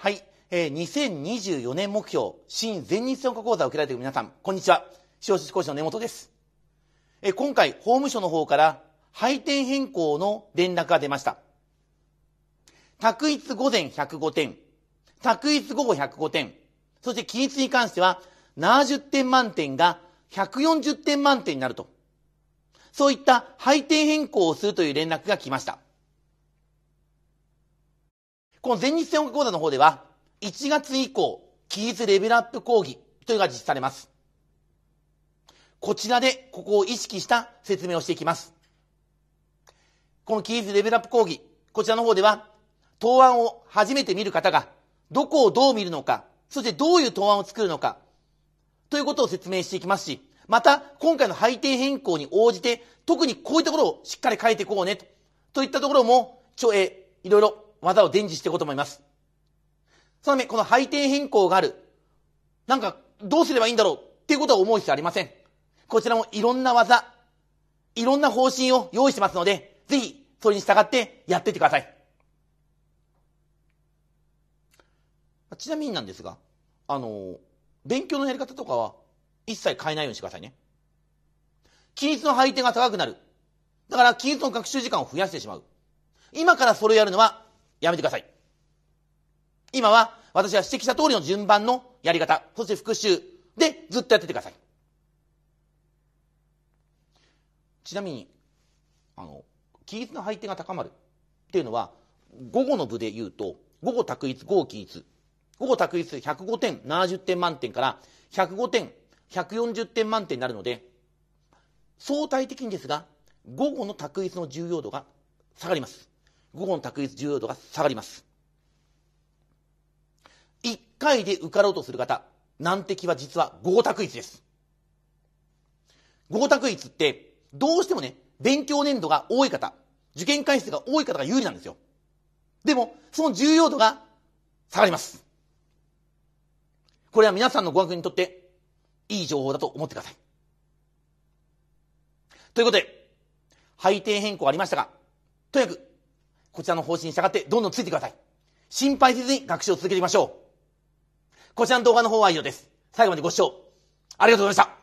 はい、えー、2024年目標、新全日評価講座を受けられている皆さん、こんにちは。司法書士講師の根本です。えー、今回、法務省の方から配点変更の連絡が出ました。択一午前105点、択一午後105点、そして期日に関しては70点満点が140点満点になると。そういった配点変更をするという連絡が来ました。この全日戦講座の方では、1月以降、期日レベルアップ講義というのが実施されます。こちらで、ここを意識した説明をしていきます。この期日レベルアップ講義、こちらの方では、答案を初めて見る方が、どこをどう見るのか、そしてどういう答案を作るのか、ということを説明していきますし、また、今回の配点変更に応じて、特にこういうところをしっかり書いていこうね、といったところも、ちょ、え、いろいろ技を伝授していこうと思います。そのため、この配点変更がある。なんか、どうすればいいんだろうっていうことは思う必要ありません。こちらもいろんな技、いろんな方針を用意してますので、ぜひ、それに従ってやっていってください。ちなみになんですが、あの、勉強のやり方とかは一切変えないようにしてくださいね。均一の配点が高くなる。だから、均一の学習時間を増やしてしまう。今からそれをやるのはやめてください。今は私が指摘した通りの順番のやり方、そして復習でずっとやっててください。ちなみに、あの、起立の配点が高まるっていうのは、午後の部で言うと、午後択一、午後起立。午後択一105点、70点満点から105点、140点満点になるので、相対的にですが、午後の択一の重要度が下がります。午後の択一重要度が下がります。1回で受かろうとする方、難敵は実は合択一です。合択一って、どうしてもね、勉強年度が多い方、受験回数が多い方が有利なんですよ。でも、その重要度が下がります。これは皆さんの語学にとって、いい情報だと思ってください。ということで、配点変更ありましたが、とにかくこちらの方針に従ってどんどんついてください。心配せずに学習を続けていきましょう。こちらの動画の方は以上です。最後までご視聴ありがとうございました。